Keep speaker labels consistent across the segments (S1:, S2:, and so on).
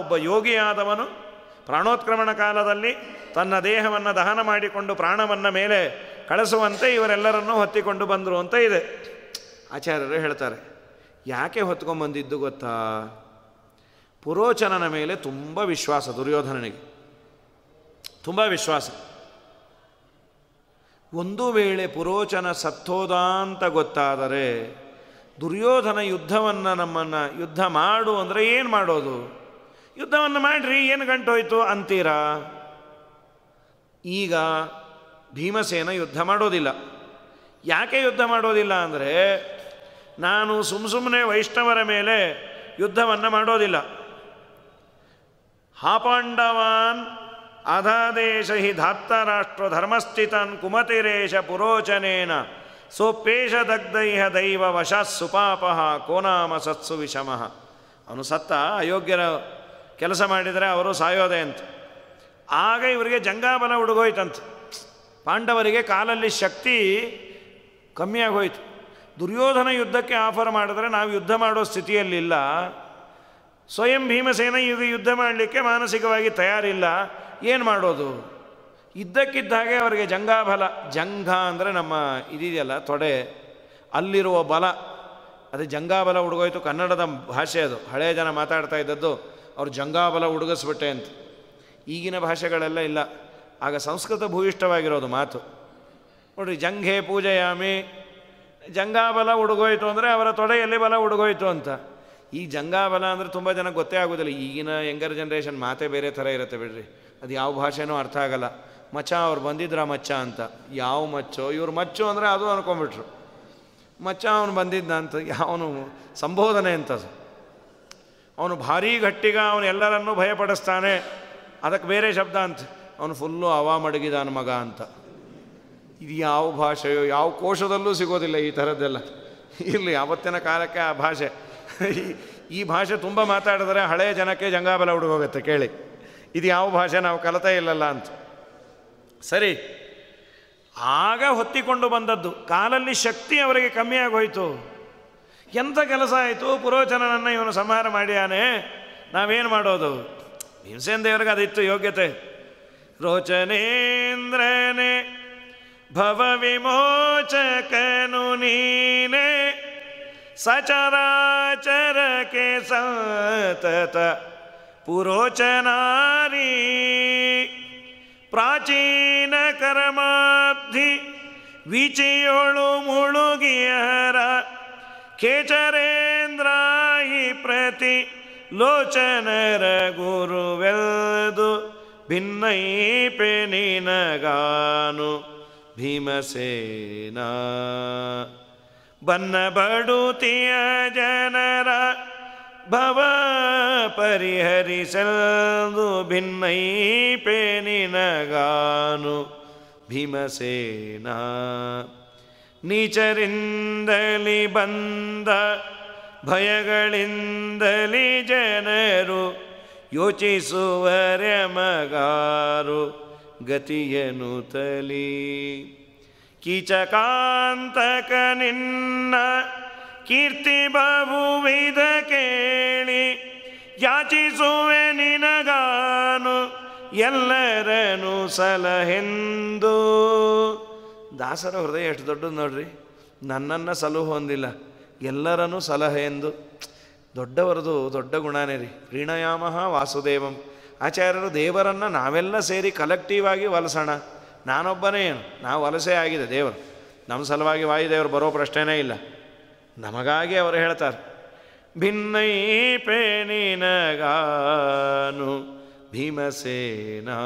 S1: ಒಬ್ಬ ಯೋಗಿಯಾದವನು ಪ್ರಾಣೋತ್ಕ್ರಮಣ ಕಾಲದಲ್ಲಿ ತನ್ನ ದೇಹವನ್ನು ದಹನ ಮಾಡಿಕೊಂಡು ಪ್ರಾಣವನ್ನು ಮೇಲೆ ಕಳಿಸುವಂತೆ ಇವರೆಲ್ಲರನ್ನೂ ಹೊತ್ತಿಕೊಂಡು ಬಂದರು ಅಂತ ಇದೆ ಆಚಾರ್ಯರು ಹೇಳ್ತಾರೆ ಯಾಕೆ ಹೊತ್ಕೊಂಬಂದಿದ್ದು ಗೊತ್ತಾ ಪುರೋಚನನ ಮೇಲೆ ತುಂಬ ವಿಶ್ವಾಸ ದುರ್ಯೋಧನನಿಗೆ ತುಂಬ ವಿಶ್ವಾಸ ಒಂದು ವೇಳೆ ಪುರೋಚನ ಸತ್ತೋದಾಂತ ಅಂತ ಗೊತ್ತಾದರೆ ದುರ್ಯೋಧನ ಯುದ್ಧವನ್ನು ನಮ್ಮನ್ನು ಯುದ್ಧ ಮಾಡು ಅಂದರೆ ಏನು ಮಾಡೋದು ಯುದ್ಧವನ್ನು ಮಾಡ್ರಿ ಏನು ಗಂಟೋಯ್ತು ಅಂತೀರಾ ಈಗ ಭೀಮಸೇನ ಯುದ್ಧ ಮಾಡೋದಿಲ್ಲ ಯಾಕೆ ಯುದ್ಧ ಮಾಡೋದಿಲ್ಲ ಅಂದರೆ ನಾನು ಸುಮ್ಸುಮ್ನೆ ಸುಮ್ಮನೆ ವೈಷ್ಣವರ ಮೇಲೆ ಯುದ್ಧವನ್ನು ಮಾಡೋದಿಲ್ಲ ಹಾಪಾಂಡವಾನ್ ಅಧಾದೇಶ ಹಿ ಧಾತ್ತರಾಷ್ಟ್ರ ಧರ್ಮಸ್ಥಿತಾನ್ ಕುಮತಿರೇಶ ಪುರೋಚನೇನ ಸೋಪೇಶ ದಗ್ಧೈಹ ದೈವ ವಶಾತ್ ಸುಪಾಪ ಕೋನಾಮ ಸತ್ಸು ವಿಷಮಃ ಅವನು ಸತ್ತ ಅಯೋಗ್ಯರ ಕೆಲಸ ಮಾಡಿದರೆ ಅವರು ಸಾಯೋದೆ ಅಂತ ಆಗ ಇವರಿಗೆ ಜಂಗಾಬಲ ಹುಡುಗೋಯ್ತಂತ ಪಾಂಡವರಿಗೆ ಕಾಲಲ್ಲಿ ಶಕ್ತಿ ಕಮ್ಮಿಯಾಗೋಯ್ತು ದುರ್ಯೋಧನ ಯುದ್ಧಕ್ಕೆ ಆಫರ್ ಮಾಡಿದ್ರೆ ನಾವು ಯುದ್ಧ ಮಾಡೋ ಸ್ಥಿತಿಯಲ್ಲಿಲ್ಲ ಸ್ವಯಂ ಭೀಮಸೇನ ಇದು ಯುದ್ಧ ಮಾಡಲಿಕ್ಕೆ ಮಾನಸಿಕವಾಗಿ ತಯಾರಿಲ್ಲ ಏನು ಮಾಡೋದು ಇದ್ದಕ್ಕಿದ್ದ ಹಾಗೆ ಅವರಿಗೆ ಜಂಗಾಬಲ ಜಂಘ ಅಂದರೆ ನಮ್ಮ ಇದೆಯಲ್ಲ ತೊಡೆ ಅಲ್ಲಿರುವ ಬಲ ಅದೇ ಜಂಗಾಬಲ ಹುಡುಗೋಯ್ತು ಕನ್ನಡದ ಭಾಷೆ ಅದು ಹಳೆಯ ಜನ ಮಾತಾಡ್ತಾ ಇದ್ದದ್ದು ಅವ್ರು ಜಂಗಾಬಲ ಉಡುಗಿಸ್ಬಿಟ್ಟೆ ಅಂತ ಈಗಿನ ಭಾಷೆಗಳೆಲ್ಲ ಇಲ್ಲ ಆಗ ಸಂಸ್ಕೃತ ಭೂಯಿಷ್ಠವಾಗಿರೋದು ಮಾತು ನೋಡ್ರಿ ಜಂಘೆ ಪೂಜೆಯಾಮಿ ಜಂಗಾಬಲ ಉಡುಗೋಯ್ತು ಅಂದರೆ ಅವರ ತೊಡೆಯಲ್ಲಿ ಬಲ ಉಡುಗೋಯ್ತು ಅಂತ ಈ ಜಂಗಾಬಲ ಅಂದರೆ ತುಂಬ ಜನ ಗೊತ್ತೇ ಆಗೋದಿಲ್ಲ ಈಗಿನ ಯಂಗರ್ ಜನ್ರೇಷನ್ ಮಾತೇ ಬೇರೆ ಥರ ಇರುತ್ತೆ ಬಿಡ್ರಿ ಅದು ಯಾವ ಭಾಷೆನೂ ಅರ್ಥ ಆಗಲ್ಲ ಮಚ್ಚ ಅವ್ರು ಬಂದಿದ್ರ ಮಚ್ಚ ಅಂತ ಯಾವ ಮಚ್ಚೋ ಇವ್ರು ಮಚ್ಚು ಅಂದರೆ ಅದು ಅನ್ಕೊಂಬಿಟ್ರು ಮಚ್ಚ ಅವನು ಬಂದಿದ್ದ ಅಂತ ಯಾವನು ಸಂಬೋಧನೆ ಅಂತದು ಅವನು ಭಾರೀ ಗಟ್ಟಿಗ ಅವನು ಎಲ್ಲರನ್ನೂ ಭಯಪಡಿಸ್ತಾನೆ ಅದಕ್ಕೆ ಬೇರೆ ಶಬ್ದ ಅಂತ ಅವನು ಫುಲ್ಲು ಅವಾ ಮಡಗಿದಾನ ಮಗ ಅಂತ ಇದು ಯಾವ ಭಾಷೆಯೋ ಯಾವ ಕೋಶದಲ್ಲೂ ಸಿಗೋದಿಲ್ಲ ಈ ಥರದ್ದೆಲ್ಲ ಇಲ್ಲಿ ಯಾವತ್ತಿನ ಕಾಲಕ್ಕೆ ಆ ಭಾಷೆ ಈ ಭಾಷೆ ತುಂಬ ಮಾತಾಡಿದ್ರೆ ಹಳೆಯ ಜನಕ್ಕೆ ಜಂಗಾಬಲ ಹುಡುಗೋಗುತ್ತೆ ಕೇಳಿ ಇದು ಯಾವ ಭಾಷೆ ನಾವು ಕಲಿತಾ ಇಲ್ಲಲ್ಲ ಅಂತ ಸರಿ ಆಗ ಹೊತ್ತಿಕೊಂಡು ಬಂದದ್ದು ಕಾಲಲ್ಲಿ ಶಕ್ತಿ ಅವರಿಗೆ ಕಮ್ಮಿಯಾಗೋಯ್ತು ಎಂಥ ಕೆಲಸ ಆಯಿತು ಪುರೋಚನನನ್ನು ಇವನು ಸಂಹಾರ ಮಾಡ್ಯಾನೆ ನಾವೇನು ಮಾಡೋದು ಭೀಮಸೇನ ದೇವ್ರಿಗೆ ಅದಿತ್ತು ಯೋಗ್ಯತೆ ರೋಚನೇಂದ್ರನೇ ಭವ ವಿಮೋಚಕನು ನೀನೆ ಸಚರಾಚರಕ್ಕೆ ಸತತ ಪುರೋಚನಾರಿ ಪ್ರಾಚೀನ ಕರಮಾಧಿ ವಿಚಿಯೋಳು ಮುಳುಗಿಯ ಕೇಚರೇಂದ್ರಾಯಿ ಪ್ರತಿ ಲೋಚನರ ಗುರುವೆಲ್ದು ಭಿನ್ನೈಪೆ ನಿನಗಾನು ಭೀಮಸೇನ ಬನ್ನ ಬಡುತಿಯ ಜನರ ಭವ ಪರಿಹರಿಸಲ್ದು ಭಿನ್ನೈಪೆ ನಿನಗಾನು ಭೀಮಸೇನಾ ನೀಚರಿಂದಲಿ ಬಂದ ಭಯಗಳಿಂದಲಿ ಜನರು ಯೋಚಿಸುವರೆ ಮಗಾರು ಗತಿಯನು ತಲಿ ಕೀಚಕಾಂತಕ ನಿನ್ನ ಕೀರ್ತಿ ಬಹುವಿದ ಕೇಳಿ ಯಾಚಿಸುವೆ ನಿನಗಾನು ಎಲ್ಲರನು ಸಲಹೆಂದು ದಾಸರ ಹೃದಯ ಎಷ್ಟು ದೊಡ್ಡದು ನೋಡ್ರಿ ನನ್ನನ್ನು ಸಲಹೆ ಹೊಂದಿಲ್ಲ ಎಲ್ಲರನ್ನೂ ಸಲಹೆ ಎಂದು ದೊಡ್ಡವರದು ದೊಡ್ಡ ಗುಣನೇ ರೀ ಪ್ರೀಣಯಾಮ ವಾಸುದೇವಂ ಆಚಾರ್ಯರು ದೇವರನ್ನು ನಾವೆಲ್ಲ ಸೇರಿ ಕಲೆಕ್ಟಿವ್ ಆಗಿ ವಲಸೋಣ ನಾನೊಬ್ಬನೇ ಏನು ನಾವು ವಲಸೆ ಆಗಿದೆ ದೇವರು ನಮ್ಮ ಸಲುವಾಗಿ ವಾಯುದೇವರು ಬರೋ ಪ್ರಶ್ನೆನೇ ಇಲ್ಲ ನಮಗಾಗಿ ಅವರು ಹೇಳ್ತಾರೆ ಭಿನ್ನೈ ಪೇನಿನಗಾನು ಭೀಮಸೇನಾ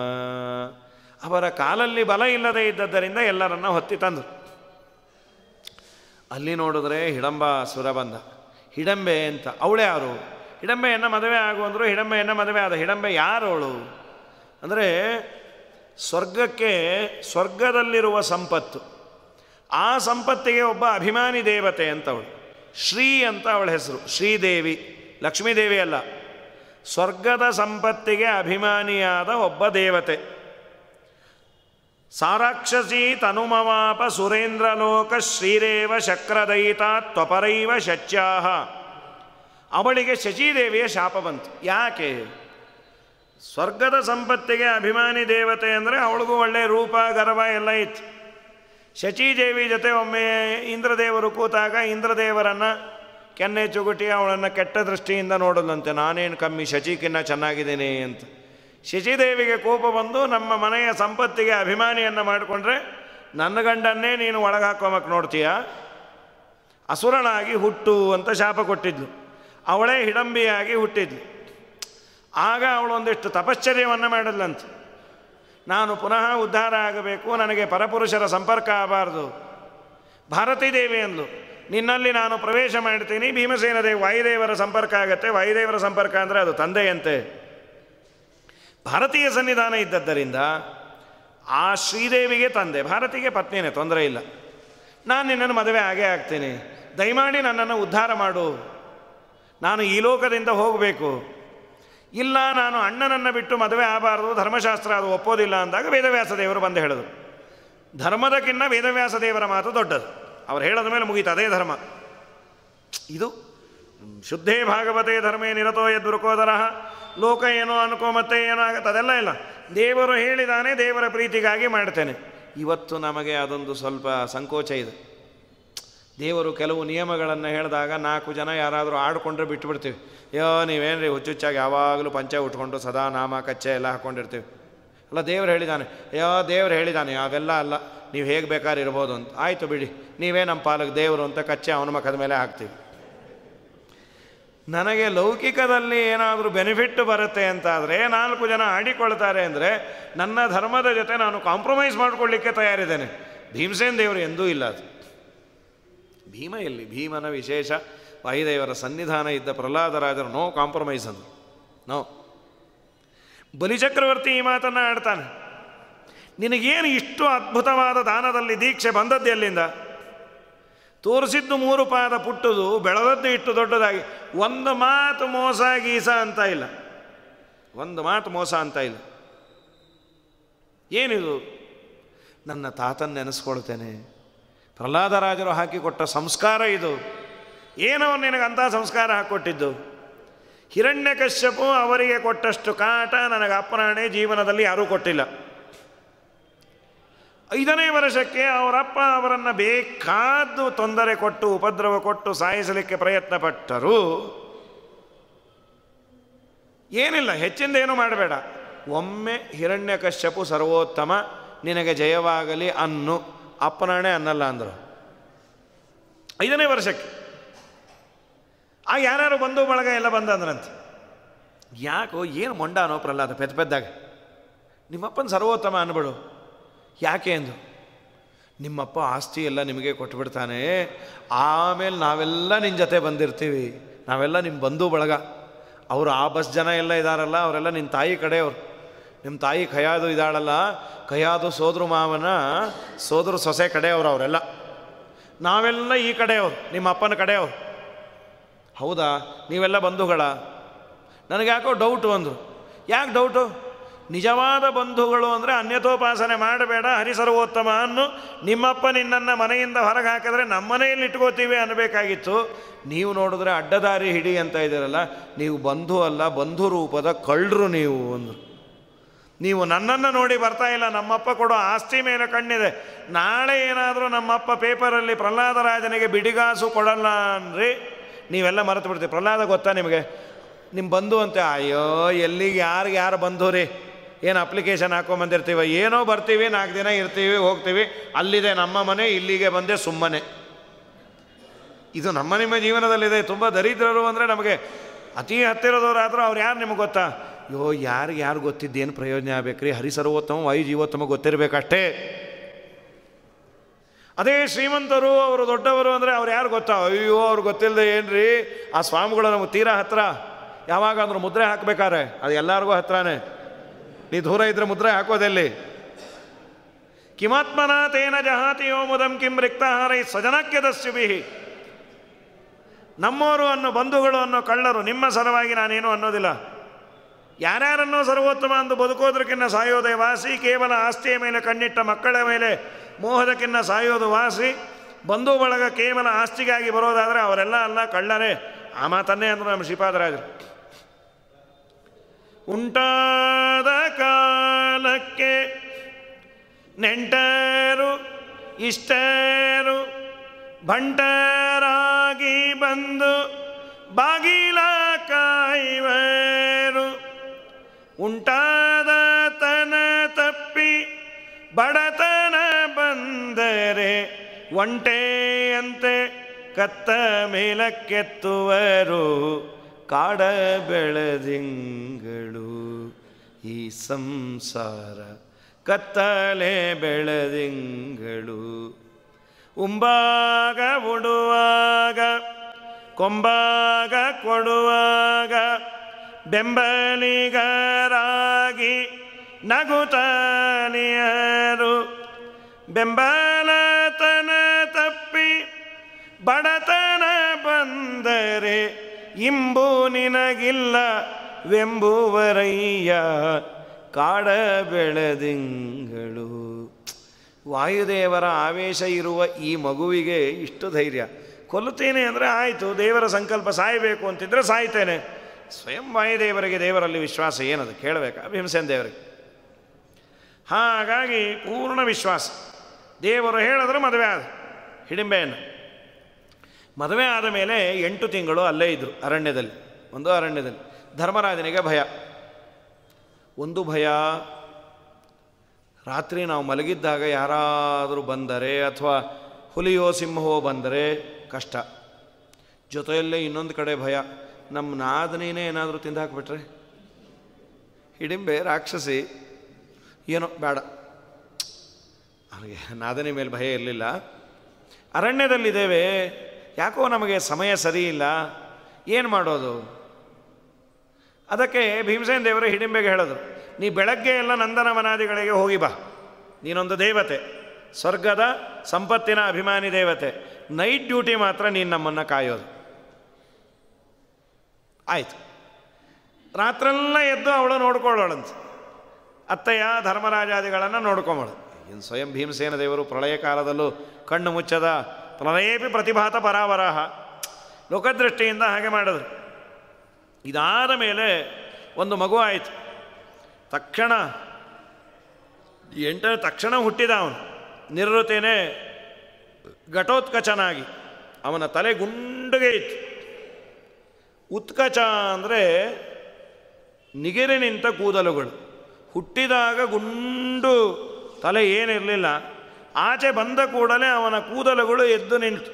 S1: ಅವರ ಕಾಲಲ್ಲಿ ಬಲ ಇಲ್ಲದೇ ಇದ್ದದ್ದರಿಂದ ಎಲ್ಲರನ್ನ ಹೊತ್ತಿ ತಂದರು ಅಲ್ಲಿ ನೋಡಿದ್ರೆ ಹಿಡಂಬ ಸುರ ಬಂದ ಹಿಡಂಬೆ ಅಂತ ಅವಳೆ ಯಾರು ಹಿಡಂಬೆಯನ್ನು ಮದುವೆ ಆಗು ಅಂದರು ಹಿಡಂಬೆಯನ್ನು ಮದುವೆ ಆದ ಹಿಡಂಬೆ ಅವಳು ಅಂದರೆ ಸ್ವರ್ಗಕ್ಕೆ ಸ್ವರ್ಗದಲ್ಲಿರುವ ಸಂಪತ್ತು ಆ ಸಂಪತ್ತಿಗೆ ಒಬ್ಬ ಅಭಿಮಾನಿ ದೇವತೆ ಅಂತ ಅವಳು ಶ್ರೀ ಅಂತ ಅವಳ ಹೆಸರು ಶ್ರೀದೇವಿ ಲಕ್ಷ್ಮೀದೇವಿ ಅಲ್ಲ ಸ್ವರ್ಗದ ಸಂಪತ್ತಿಗೆ ಅಭಿಮಾನಿಯಾದ ಒಬ್ಬ ದೇವತೆ ಸಾರಾಕ್ಷಸಿ ತನುಮವಾಪ ಸುರೇಂದ್ರಲೋಕ ಶ್ರೀರೇವ ಶಕ್ರದಯಿತಾ ತ್ವಪರೈವ ಶಚ್ಯಾಹ ಅವಳಿಗೆ ಶಚಿದೇವಿಯ ಶಾಪ ಬಂತು ಯಾಕೆ ಸ್ವರ್ಗದ ಸಂಪತ್ತಿಗೆ ಅಭಿಮಾನಿ ದೇವತೆ ಅಂದರೆ ಅವಳಿಗೂ ಒಳ್ಳೆ ರೂಪ ಗರ್ವ ಎಲ್ಲ ಇತ್ತು ಶಚಿದೇವಿ ಜೊತೆ ಒಮ್ಮೆ ಇಂದ್ರದೇವರು ಕೂತಾಗ ಇಂದ್ರದೇವರನ್ನು ಕೆನ್ನೆ ಚುಗುಟಿ ಅವಳನ್ನು ಕೆಟ್ಟ ದೃಷ್ಟಿಯಿಂದ ನೋಡಲಂತೆ ನಾನೇನು ಕಮ್ಮಿ ಶಚಿಕಿನ್ನ ಚೆನ್ನಾಗಿದ್ದೀನಿ ಅಂತ ಶಶಿದೇವಿಗೆ ಕೋಪ ಬಂದು ನಮ್ಮ ಮನೆಯ ಸಂಪತ್ತಿಗೆ ಅಭಿಮಾನಿಯನ್ನು ಮಾಡಿಕೊಂಡ್ರೆ ನನ್ನ ಗಂಡನ್ನೇ ನೀನು ಒಳಗಾಕೋಮಕ್ಕೆ ನೋಡ್ತೀಯ ಅಸುರನಾಗಿ ಹುಟ್ಟು ಅಂತ ಶಾಪ ಕೊಟ್ಟಿದ್ಲು ಅವಳೇ ಹಿಡಂಬಿಯಾಗಿ ಹುಟ್ಟಿದ್ಲು ಆಗ ಅವಳೊಂದಿಷ್ಟು ತಪಶ್ಚರ್ಯವನ್ನು ಮಾಡಲ್ಲಂತ ನಾನು ಪುನಃ ಉದ್ಧಾರ ಆಗಬೇಕು ನನಗೆ ಪರಪುರುಷರ ಸಂಪರ್ಕ ಆಗಬಾರ್ದು ಭಾರತೀ ದೇವಿ ನಿನ್ನಲ್ಲಿ ನಾನು ಪ್ರವೇಶ ಮಾಡ್ತೀನಿ ಭೀಮಸೇನ ದೇವಿ ವಾಯುದೇವರ ಸಂಪರ್ಕ ಆಗತ್ತೆ ವಾಯುದೇವರ ಸಂಪರ್ಕ ಅಂದರೆ ಅದು ತಂದೆಯಂತೆ ಭಾರತೀಯ ಸನ್ನಿಧಾನ ಇದ್ದದ್ದರಿಂದ ಆ ಶ್ರೀದೇವಿಗೆ ತಂದೆ ಭಾರತಿಗೆ ಪತ್ನಿನೇ ತೊಂದರೆ ಇಲ್ಲ ನಾನು ನಿನ್ನನ್ನು ಮದುವೆ ಆಗೇ ಆಗ್ತೀನಿ ದಯಮಾಡಿ ನನ್ನನ್ನು ಉದ್ಧಾರ ಮಾಡು ನಾನು ಈ ಲೋಕದಿಂದ ಹೋಗಬೇಕು ಇಲ್ಲ ನಾನು ಅಣ್ಣನನ್ನು ಬಿಟ್ಟು ಮದುವೆ ಆಗಬಾರದು ಧರ್ಮಶಾಸ್ತ್ರ ಅದು ಒಪ್ಪೋದಿಲ್ಲ ಅಂದಾಗ ವೇದವ್ಯಾಸ ದೇವರು ಬಂದು ಹೇಳಿದರು ಧರ್ಮದಕ್ಕಿನ್ನ ವೇದವ್ಯಾಸ ದೇವರ ಮಾತು ದೊಡ್ಡದು ಅವ್ರು ಹೇಳೋದ ಮೇಲೆ ಮುಗೀತು ಅದೇ ಧರ್ಮ ಇದು ಶುದ್ಧೇ ಭಾಗವತೆ ಧರ್ಮೇ ನಿರತೋ ಯದ್ವೃಕೋದರಃ ಲೋಕ ಏನೋ ಅನ್ಕೋ ಮತ್ತೆ ಏನೋ ಆಗುತ್ತೆ ಅದೆಲ್ಲ ಇಲ್ಲ ದೇವರು ಹೇಳಿದಾನೆ ದೇವರ ಪ್ರೀತಿಗಾಗಿ ಮಾಡ್ತೇನೆ ಇವತ್ತು ನಮಗೆ ಅದೊಂದು ಸ್ವಲ್ಪ ಸಂಕೋಚ ಇದೆ ದೇವರು ಕೆಲವು ನಿಯಮಗಳನ್ನು ಹೇಳಿದಾಗ ನಾಲ್ಕು ಜನ ಯಾರಾದರೂ ಆಡಿಕೊಂಡ್ರೆ ಬಿಟ್ಬಿಡ್ತೀವಿ ಯೋ ನೀವೇನ್ರಿ ಹುಚ್ಚುಚ್ಚಾಗಿ ಯಾವಾಗಲೂ ಪಂಚ ಉಟ್ಕೊಂಡು ಸದಾ ನಾಮ ಕಚ್ಚೆ ಎಲ್ಲ ಹಾಕ್ಕೊಂಡಿರ್ತೀವಿ ಅಲ್ಲ ದೇವ್ರು ಹೇಳಿದ್ದಾನೆ ಯೋ ದೇವ್ರು ಹೇಳಿದ್ದಾನೆ ಅವೆಲ್ಲ ಅಲ್ಲ ನೀವು ಹೇಗೆ ಬೇಕಾದ್ರೆ ಇರ್ಬೋದು ಅಂತ ಆಯಿತು ಬಿಡಿ ನೀವೇ ನಮ್ಮ ಪಾಲಕ್ ದೇವರು ಅಂತ ಕಚ್ಚೆ ಅವನ ಮುಖದ ಮೇಲೆ ಹಾಕ್ತೀವಿ ನನಗೆ ಲೌಕಿಕದಲ್ಲಿ ಏನಾದರೂ ಬೆನಿಫಿಟ್ ಬರುತ್ತೆ ಅಂತಾದರೆ ನಾಲ್ಕು ಜನ ಆಡಿಕೊಳ್ತಾರೆ ಅಂದರೆ ನನ್ನ ಧರ್ಮದ ಜೊತೆ ನಾನು ಕಾಂಪ್ರಮೈಸ್ ಮಾಡಿಕೊಳ್ಳಿಕ್ಕೆ ತಯಾರಿದ್ದೇನೆ ಭೀಮಸೇನ್ ದೇವರು ಎಂದೂ ಇಲ್ಲ ಅದು ಭೀಮ ಎಲ್ಲಿ ಭೀಮನ ವಿಶೇಷ ವಾಯುದೇವರ ಸನ್ನಿಧಾನ ಇದ್ದ ಪ್ರಹ್ಲಾದರಾಜರು ನೋ ಕಾಂಪ್ರಮೈಸ್ ಅಂದರು ನೋ ಬಲಿಚಕ್ರವರ್ತಿ ಈ ಮಾತನ್ನು ಆಡ್ತಾನೆ ನಿನಗೇನು ಇಷ್ಟು ಅದ್ಭುತವಾದ ದಾನದಲ್ಲಿ ದೀಕ್ಷೆ ಬಂದದ್ದು ಎಲ್ಲಿಂದ ತೋರಿಸಿದ್ದು ಮೂರು ಪಾದ ಪುಟ್ಟದು ಬೆಳೆದದ್ದು ಇಟ್ಟು ದೊಡ್ಡದಾಗಿ ಒಂದು ಮಾತು ಮೋಸ ಗೀಸ ಅಂತ ಇಲ್ಲ ಒಂದು ಮಾತು ಮೋಸ ಅಂತ ಇಲ್ಲ ಏನಿದು ನನ್ನ ತಾತನ ನೆನೆಸ್ಕೊಳ್ತೇನೆ ಪ್ರಹ್ಲಾದರಾಜರು ಹಾಕಿಕೊಟ್ಟ ಸಂಸ್ಕಾರ ಇದು ಏನೋ ನಿನಗಂಥ ಸಂಸ್ಕಾರ ಹಾಕ್ಕೊಟ್ಟಿದ್ದು ಹಿರಣ್ಯಕಶ್ಯಪು ಅವರಿಗೆ ಕೊಟ್ಟಷ್ಟು ಕಾಟ ನನಗೆ ಅಪ್ಪನಾಣೆ ಜೀವನದಲ್ಲಿ ಯಾರೂ ಕೊಟ್ಟಿಲ್ಲ ಐದನೇ ವರ್ಷಕ್ಕೆ ಅವರಪ್ಪ ಅವರನ್ನು ಬೇಕಾದ್ದು ತೊಂದರೆ ಕೊಟ್ಟು ಉಪದ್ರವ ಕೊಟ್ಟು ಸಾಯಿಸಲಿಕ್ಕೆ ಪ್ರಯತ್ನ ಪಟ್ಟರು ಏನಿಲ್ಲ ಹೆಚ್ಚಿಂದ ಏನು ಮಾಡಬೇಡ ಒಮ್ಮೆ ಕಶ್ಯಪು ಸರ್ವೋತ್ತಮ ನಿನಗೆ ಜಯವಾಗಲಿ ಅನ್ನು ಅಪ್ಪನಾಣೆ ಅನ್ನಲ್ಲ ಅಂದರು ಐದನೇ ವರ್ಷಕ್ಕೆ ಆ ಯಾರ್ಯಾರು ಬಂದು ಬಳಗ ಎಲ್ಲ ಬಂದಂದ್ರಂತೆ ಯಾಕೋ ಏನು ಮೊಂಡಾನೋ ಪ್ರಹ್ಲಾದ ಪೆದ್ದ ಪೆದ್ದಾಗ ನಿಮ್ಮಪ್ಪನ ಸರ್ವೋತ್ತಮ ಅನ್ಬಿಡು ಯಾಕೆ ಎಂದು ನಿಮ್ಮಪ್ಪ ಆಸ್ತಿ ಎಲ್ಲ ನಿಮಗೆ ಕೊಟ್ಬಿಡ್ತಾನೆ ಆಮೇಲೆ ನಾವೆಲ್ಲ ನಿನ್ನ ಜೊತೆ ಬಂದಿರ್ತೀವಿ ನಾವೆಲ್ಲ ನಿಮ್ಮ ಬಂಧು ಬಳಗ ಅವರು ಆ ಬಸ್ ಜನ ಎಲ್ಲ ಇದ್ದಾರಲ್ಲ ಅವರೆಲ್ಲ ನಿನ್ನ ತಾಯಿ ಕಡೆಯವರು ನಿಮ್ಮ ತಾಯಿ ಕಯಾದು ಇದ್ದಾಳಲ್ಲ ಕಯಾದು ಸೋದರು ಮಾವನ ಸೋದರು ಸೊಸೆ ಕಡೆಯವರು ಅವರೆಲ್ಲ ನಾವೆಲ್ಲ ಈ ಕಡೆಯವರು ನಿಮ್ಮ ಅಪ್ಪನ ಕಡೆಯವರು ಹೌದಾ ನೀವೆಲ್ಲ ಬಂಧುಗಳ ನನಗೆ ಯಾಕೋ ಡೌಟು ಅಂದರು ಯಾಕೆ ಡೌಟು ನಿಜವಾದ ಬಂಧುಗಳು ಅಂದರೆ ಅನ್ಯಥೋಪಾಸನೆ ಮಾಡಬೇಡ ಹರಿಸರ್ವೋತ್ತಮ ಅನ್ನು ನಿಮ್ಮಪ್ಪ ನಿನ್ನನ್ನು ಮನೆಯಿಂದ ಹೊರಗೆ ಹಾಕಿದ್ರೆ ನಮ್ಮ ಮನೆಯಲ್ಲಿ ಇಟ್ಕೋತೀವಿ ಅನ್ನಬೇಕಾಗಿತ್ತು ನೀವು ನೋಡಿದ್ರೆ ಅಡ್ಡದಾರಿ ಹಿಡಿ ಅಂತ ಇದ್ದೀರಲ್ಲ ನೀವು ಬಂಧು ಅಲ್ಲ ಬಂಧು ರೂಪದ ಕಳ್ಳರು ನೀವು ಅಂದರು ನೀವು ನನ್ನನ್ನು ನೋಡಿ ಬರ್ತಾ ಇಲ್ಲ ನಮ್ಮಪ್ಪ ಕೊಡೋ ಆಸ್ತಿ ಮೇಲೆ ಕಣ್ಣಿದೆ ನಾಳೆ ಏನಾದರೂ ನಮ್ಮಪ್ಪ ಪೇಪರಲ್ಲಿ ಪ್ರಹ್ಲಾದರಾಜನಿಗೆ ಬಿಡಿಗಾಸು ಕೊಡಲ್ಲ ಅನ್ರಿ ನೀವೆಲ್ಲ ಮರೆತು ಬಿಡ್ತೀವಿ ಪ್ರಹ್ಲಾದ ಗೊತ್ತಾ ನಿಮಗೆ ನಿಮ್ಮ ಬಂಧು ಅಂತೆ ಅಯ್ಯೋ ಎಲ್ಲಿಗೆ ಯಾರಿಗೆ ಯಾರು ಬಂಧು ರೀ ಏನು ಅಪ್ಲಿಕೇಶನ್ ಹಾಕೊಂಬಂದಿರ್ತೀವಿ ಏನೋ ಬರ್ತೀವಿ ನಾಲ್ಕು ದಿನ ಇರ್ತೀವಿ ಹೋಗ್ತೀವಿ ಅಲ್ಲಿದೆ ನಮ್ಮ ಮನೆ ಇಲ್ಲಿಗೆ ಬಂದೆ ಸುಮ್ಮನೆ ಇದು ನಮ್ಮ ನಿಮ್ಮ ಜೀವನದಲ್ಲಿದೆ ತುಂಬ ದರಿದ್ರರು ಅಂದರೆ ನಮಗೆ ಅತಿ ಹತ್ತಿರದವರಾದರೂ ಅವ್ರು ಯಾರು ನಿಮ್ಗೆ ಗೊತ್ತಾ ಅಯ್ಯೋ ಯಾರಿಗೆ ಯಾರು ಗೊತ್ತಿದ್ದೇನು ಪ್ರಯೋಜನ ಆಗಬೇಕು ರೀ ಹರಿಸರ್ವೋತ್ತಮ ವಾಯು ಜೀವೋತ್ತಮ ಗೊತ್ತಿರಬೇಕಷ್ಟೇ ಅದೇ ಶ್ರೀಮಂತರು ಅವರು ದೊಡ್ಡವರು ಅಂದರೆ ಅವ್ರು ಯಾರು ಗೊತ್ತಾ ಅಯ್ಯೋ ಅವ್ರು ಗೊತ್ತಿಲ್ಲದೆ ಏನ್ರಿ ಆ ಸ್ವಾಮಿಗಳು ನಮಗೆ ತೀರಾ ಹತ್ರ ಯಾವಾಗ ಅಂದ್ರೆ ಮುದ್ರೆ ಹಾಕಬೇಕಾರೆ ಅದು ಎಲ್ಲರಿಗೂ ಹತ್ರನೇ ನೀ ದೂರ ಇದ್ರೆ ಮುದ್ರೆ ಹಾಕೋದೆಲ್ಲಿ ಕಿಮಾತ್ಮನ ತೇನ ಜಹಾತಿಯೋ ಮುದಂ ಕಿಂ ರಿಕ್ತಹಾರೈ ಸ್ವಜನಕ್ಯದ ನಮ್ಮೋರು ಅನ್ನೋ ಬಂಧುಗಳು ಅನ್ನೋ ಕಳ್ಳರು ನಿಮ್ಮ ಸರವಾಗಿ ನಾನೇನು ಅನ್ನೋದಿಲ್ಲ ಯಾರ್ಯಾರನ್ನೋ ಸರ್ವೋತ್ತಮ ಅಂದು ಬದುಕೋದ್ರಕ್ಕಿನ್ನ ಸಾಯೋದೇ ವಾಸಿ ಕೇವಲ ಆಸ್ತಿಯ ಮೇಲೆ ಕಣ್ಣಿಟ್ಟ ಮಕ್ಕಳ ಮೇಲೆ ಮೋಹದಕ್ಕಿನ್ನ ಸಾಯೋದು ವಾಸಿ ಬಂಧು ಬಳಗ ಕೇವಲ ಆಸ್ತಿಗಾಗಿ ಬರೋದಾದರೆ ಅವರೆಲ್ಲ ಅಲ್ಲ ಕಳ್ಳರೇ ಆ ಮಾತನ್ನೇ ಅಂದರು ನಮ್ಮ ಶ್ರೀಪಾದರಾಜರು ಉಂಟಾದ ಕಾಲಕ್ಕೆ ನೆಂಟರು ಇಷ್ಟರು ಭಂಟರಾಗಿ ಬಂದು ಬಾಗಿಲ ಕಾಯುವರು ಉಂಟಾದ ತನ ತಪ್ಪಿ ಬಡತನ ಬಂದರೆ ಒಂಟೆಯಂತೆ ಕತ್ತ ಮೇಲಕ್ಕೆತ್ತುವರು ಕಾಡ ಬೆಳೆದಿಂಗಳು ಈ ಸಂಸಾರ ಕತ್ತಲೆ ಬೆಳೆದಿಂಗಳು ಉಂಬಾಗ ಉಡುವಾಗ ಕೊಂಬಾಗ ಕೊಡುವಾಗ ಬೆಂಬಲಿಗರಾಗಿ ನಗುತಾನಿಯರು ಬೆಂಬಲತನ ತಪ್ಪಿ ಬಡತನ ಇಂಬು ನಿನಗಿಲ್ಲ ವೆಂಬುವರಯ್ಯ ಕಾಡ ಬೆಳೆದಿಂಗಳು ವಾಯುದೇವರ ಆವೇಶ ಇರುವ ಈ ಮಗುವಿಗೆ ಇಷ್ಟು ಧೈರ್ಯ ಕೊಲ್ಲುತ್ತೇನೆ ಅಂದರೆ ಆಯಿತು ದೇವರ ಸಂಕಲ್ಪ ಸಾಯಬೇಕು ಅಂತಿದ್ರೆ ಸಾಯ್ತೇನೆ ಸ್ವಯಂ ವಾಯುದೇವರಿಗೆ ದೇವರಲ್ಲಿ ವಿಶ್ವಾಸ ಏನದು ಕೇಳಬೇಕು ಭೀಮಸೇನ ದೇವರಿಗೆ ಹಾಗಾಗಿ ಪೂರ್ಣ ವಿಶ್ವಾಸ ದೇವರು ಹೇಳಿದ್ರೆ ಮದುವೆ ಆದ ಹಿಡಿಂಬೆಯನ್ನು ಮದುವೆ ಆದ ಮೇಲೆ ಎಂಟು ತಿಂಗಳು ಅಲ್ಲೇ ಇದ್ದರು ಅರಣ್ಯದಲ್ಲಿ ಒಂದು ಅರಣ್ಯದಲ್ಲಿ ಧರ್ಮರಾಜನಿಗೆ ಭಯ ಒಂದು ಭಯ ರಾತ್ರಿ ನಾವು ಮಲಗಿದ್ದಾಗ ಯಾರಾದರೂ ಬಂದರೆ ಅಥವಾ ಹುಲಿಯೋ ಸಿಂಹವೋ ಬಂದರೆ ಕಷ್ಟ ಜೊತೆಯಲ್ಲೇ ಇನ್ನೊಂದು ಕಡೆ ಭಯ ನಮ್ಮ ನಾದನಿನೇ ಏನಾದರೂ ತಿಂದು ಹಾಕ್ಬಿಟ್ರೆ ಹಿಡಿಂಬೆ ರಾಕ್ಷಸಿ ಏನೋ ಬೇಡ ಅವರಿಗೆ ನಾದನಿ ಮೇಲೆ ಭಯ ಇರಲಿಲ್ಲ ಅರಣ್ಯದಲ್ಲಿದ್ದೇವೆ ಯಾಕೋ ನಮಗೆ ಸಮಯ ಸರಿ ಇಲ್ಲ ಏನು ಮಾಡೋದು ಅದಕ್ಕೆ ಭೀಮಸೇನ ದೇವರು ಹಿಡಿಂಬೆಗೆ ಹೇಳೋದು ನೀ ಬೆಳಗ್ಗೆ ಎಲ್ಲ ನಂದನ ವನಾದಿಗಳಿಗೆ ಹೋಗಿ ಬಾ ನೀನೊಂದು ದೇವತೆ ಸ್ವರ್ಗದ ಸಂಪತ್ತಿನ ಅಭಿಮಾನಿ ದೇವತೆ ನೈಟ್ ಡ್ಯೂಟಿ ಮಾತ್ರ ನೀನು ನಮ್ಮನ್ನು ಕಾಯೋದು ಆಯಿತು ರಾತ್ರೆಲ್ಲ ಎದ್ದು ಅವಳು ನೋಡ್ಕೊಳ್ಳೋಳಂತ ಅತ್ತಯ್ಯ ಧರ್ಮರಾಜಾದಿಗಳನ್ನು ನೋಡ್ಕೊಂಬಳು ಇನ್ನು ಸ್ವಯಂ ಭೀಮಸೇನ ದೇವರು ಪ್ರಳಯ ಕಾಲದಲ್ಲೂ ಕಣ್ಣು ಮುಚ್ಚದ ಪ್ರಲಯೇಪಿ ಪ್ರತಿಭಾತ ಪರಾವರಹ ಲೋಕದೃಷ್ಟಿಯಿಂದ ಹಾಗೆ ಮಾಡಿದ್ರು ಇದಾದ ಮೇಲೆ ಒಂದು ಮಗು ಆಯಿತು ತಕ್ಷಣ ಎಂಟರ ತಕ್ಷಣ ಹುಟ್ಟಿದ ಅವನು ನಿರೃತೇನೆ ಘಟೋತ್ಕಚನಾಗಿ ಅವನ ತಲೆ ಗುಂಡುಗೆ ಇತ್ತು ಉತ್ಕಚ ಅಂದರೆ ನಿಗಿರಿ ನಿಂತ ಕೂದಲುಗಳು ಹುಟ್ಟಿದಾಗ ಗುಂಡು ತಲೆ ಏನಿರಲಿಲ್ಲ ಆಚೆ ಬಂದ ಕೂಡಲೇ ಅವನ ಕೂದಲುಗಳು ಎದ್ದು ನಿಂತು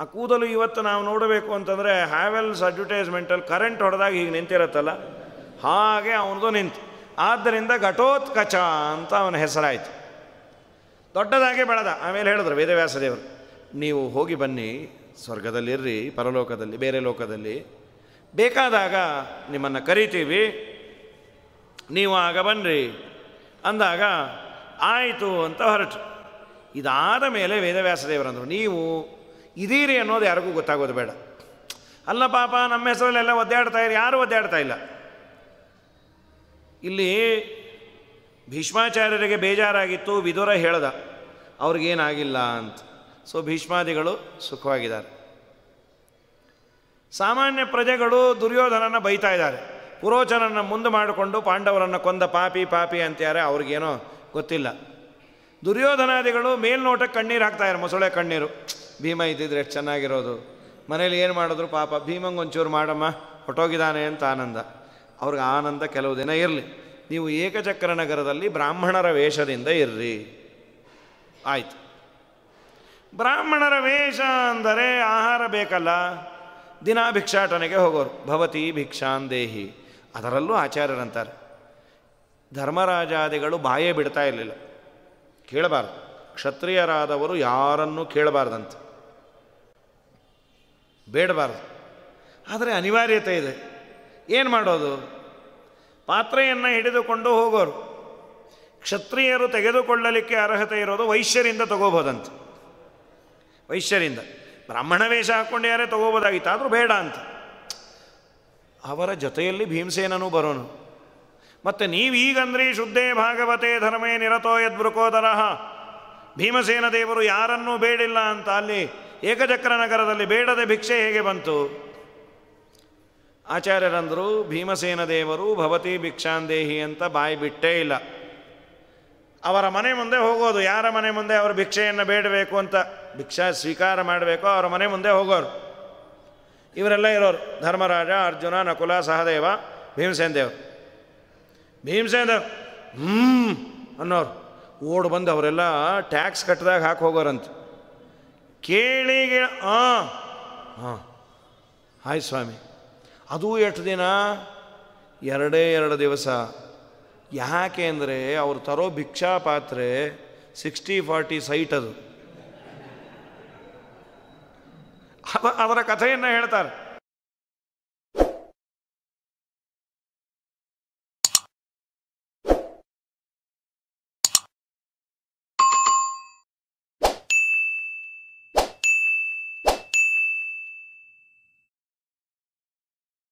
S1: ಆ ಕೂದಲು ಇವತ್ತು ನಾವು ನೋಡಬೇಕು ಅಂತಂದರೆ ಹ್ಯಾವೆಲ್ಸ್ ಅಡ್ವರ್ಟೈಸ್ಮೆಂಟಲ್ಲಿ ಕರೆಂಟ್ ಹೊಡೆದಾಗ ಹೀಗೆ ನಿಂತಿರತ್ತಲ್ಲ ಹಾಗೆ ಅವನದು ನಿಂತು ಆದ್ದರಿಂದ ಘಟೋತ್ಕಚ ಅಂತ ಅವನ ಹೆಸರಾಯಿತು ದೊಡ್ಡದಾಗಿ ಬೆಳೆದ ಆಮೇಲೆ ಹೇಳಿದ್ರು ವೇದವ್ಯಾಸ ದೇವರು ನೀವು ಹೋಗಿ ಬನ್ನಿ ಸ್ವರ್ಗದಲ್ಲಿರ್ರಿ ಪರಲೋಕದಲ್ಲಿ ಬೇರೆ ಲೋಕದಲ್ಲಿ ಬೇಕಾದಾಗ ನಿಮ್ಮನ್ನು ಕರಿತೀವಿ ನೀವು ಆಗ ಬನ್ನಿರಿ ಅಂದಾಗ ಆಯಿತು ಅಂತ ಹೊರಟು ಇದಾದ ಮೇಲೆ ವೇದವ್ಯಾಸ ದೇವರಂದರು ನೀವು ಇದೀರಿ ಅನ್ನೋದು ಯಾರಿಗೂ ಗೊತ್ತಾಗೋದು ಬೇಡ ಅಲ್ಲ ಪಾಪ ನಮ್ಮ ಹೆಸರಲ್ಲೆಲ್ಲ ಒದ್ದಾಡ್ತಾ ಇರಿ ಯಾರು ಒದ್ದಾಡ್ತಾ ಇಲ್ಲ ಇಲ್ಲಿ ಭೀಷ್ಮಾಚಾರ್ಯರಿಗೆ ಬೇಜಾರಾಗಿತ್ತು ವಿದುರ ಹೇಳ್ದ ಅವ್ರಿಗೇನಾಗಿಲ್ಲ ಅಂತ ಸೊ ಭೀಷ್ಮಾದಿಗಳು ಸುಖವಾಗಿದ್ದಾರೆ ಸಾಮಾನ್ಯ ಪ್ರಜೆಗಳು ದುರ್ಯೋಧನನ ಬೈತಾ ಇದ್ದಾರೆ ಪುರೋಚನನ್ನು ಮುಂದೆ ಮಾಡಿಕೊಂಡು ಪಾಂಡವರನ್ನು ಕೊಂದ ಪಾಪಿ ಪಾಪಿ ಅಂತ್ಯಾರೆ ಅವ್ರಿಗೇನೋ ಗೊತ್ತಿಲ್ಲ ದುರ್ಯೋಧನಾದಿಗಳು ಮೇಲ್ನೋಟಕ್ಕೆ ಕಣ್ಣೀರು ಹಾಕ್ತಾಯಿರು ಮೊಸಳೆ ಕಣ್ಣೀರು ಭೀಮ ಇದ್ದಿದ್ರೆ ಎಷ್ಟು ಚೆನ್ನಾಗಿರೋದು ಮನೇಲಿ ಏನು ಮಾಡಿದ್ರು ಪಾಪ ಭೀಮಂಗೆ ಒಂಚೂರು ಮಾಡಮ್ಮ ಹೊಟ್ಟೋಗಿದ್ದಾನೆ ಅಂತ ಆನಂದ ಅವ್ರಿಗೆ ಆನಂದ ಕೆಲವು ದಿನ ಇರಲಿ ನೀವು ಏಕಚಕ್ರ ನಗರದಲ್ಲಿ ಬ್ರಾಹ್ಮಣರ ವೇಷದಿಂದ ಇರ್ರಿ ಆಯಿತು ಬ್ರಾಹ್ಮಣರ ವೇಷ ಅಂದರೆ ಆಹಾರ ಬೇಕಲ್ಲ ದಿನ ಭಿಕ್ಷಾಟನೆಗೆ ಹೋಗೋರು ಭವತಿ ಭಿಕ್ಷಾಂದೇಹಿ ಅದರಲ್ಲೂ ಆಚಾರ್ಯರಂತಾರೆ ಧರ್ಮರಾಜಾದಿಗಳು ಬಾಯೇ ಬಿಡ್ತಾ ಇರಲಿಲ್ಲ ಕೇಳಬಾರ್ದು ಕ್ಷತ್ರಿಯರಾದವರು ಯಾರನ್ನೂ ಕೇಳಬಾರ್ದಂತೆ ಬೇಡಬಾರ್ದು ಆದರೆ ಅನಿವಾರ್ಯತೆ ಇದೆ ಏನು ಮಾಡೋದು ಪಾತ್ರೆಯನ್ನು ಹಿಡಿದುಕೊಂಡು ಹೋಗೋರು ಕ್ಷತ್ರಿಯರು ತೆಗೆದುಕೊಳ್ಳಲಿಕ್ಕೆ ಅರ್ಹತೆ ಇರೋದು ವೈಶ್ಯರಿಂದ ತಗೋಬೋದಂತೆ ವೈಶ್ಯರಿಂದ ಬ್ರಾಹ್ಮಣ ವೇಷ ಹಾಕ್ಕೊಂಡು ಯಾರೇ ತಗೋಬೋದಾಗಿತ್ತು ಆದರೂ ಬೇಡ ಅಂತ ಅವರ ಜೊತೆಯಲ್ಲಿ ಭೀಮಸೇನೂ ಬರೋನು ಮತ್ತು ನೀವೀಗಂದ್ರಿ ಶುದ್ಧೇ ಭಾಗವತೆ ಧರ್ಮೇ ನಿರತೋ ಯದ್ಬೃಕೋದರ ಭೀಮಸೇನ ದೇವರು ಯಾರನ್ನೂ ಬೇಡಿಲ್ಲ ಅಂತ ಅಲ್ಲಿ ಏಕಚಕ್ರ ನಗರದಲ್ಲಿ ಬೇಡದೆ ಭಿಕ್ಷೆ ಹೇಗೆ ಬಂತು ಆಚಾರ್ಯರಂದರು ಭೀಮಸೇನ ದೇವರು ಭವತಿ ಭಿಕ್ಷಾಂದೇಹಿ ಅಂತ ಬಾಯಿ ಬಿಟ್ಟೇ ಇಲ್ಲ ಅವರ ಮನೆ ಮುಂದೆ ಹೋಗೋದು ಯಾರ ಮನೆ ಮುಂದೆ ಅವರು ಭಿಕ್ಷೆಯನ್ನು ಬೇಡಬೇಕು ಅಂತ ಭಿಕ್ಷಾ ಸ್ವೀಕಾರ ಮಾಡಬೇಕು ಅವರ ಮನೆ ಮುಂದೆ ಹೋಗೋರು ಇವರೆಲ್ಲ ಇರೋರು ಧರ್ಮರಾಜ ಅರ್ಜುನ ನಕುಲ ಸಹದೇವ ಭೀಮಸೇನ ದೇವರು ಭೀಮಸೇನ ಹ್ಞೂ ಅನ್ನೋರು ಓಡು ಬಂದು ಅವರೆಲ್ಲ ಟ್ಯಾಕ್ಸ್ ಕಟ್ಟಿದಾಗ ಹಾಕಿ ಹೋಗೋರಂತ ಕೇಳಿಗೆ ಹಾಂ ಹಾಂ ಹಾಯ್ ಸ್ವಾಮಿ ಅದು ಎಷ್ಟು ದಿನ ಎರಡೇ ಎರಡು ದಿವಸ ಯಾಕೆ ಅಂದರೆ ಅವರು ತರೋ ಭಿಕ್ಷಾ ಪಾತ್ರೆ ಸಿಕ್ಸ್ಟಿ ಫಾರ್ಟಿ ಸೈಟ್ ಅದು ಅದರ ಕಥೆಯನ್ನು ಹೇಳ್ತಾರೆ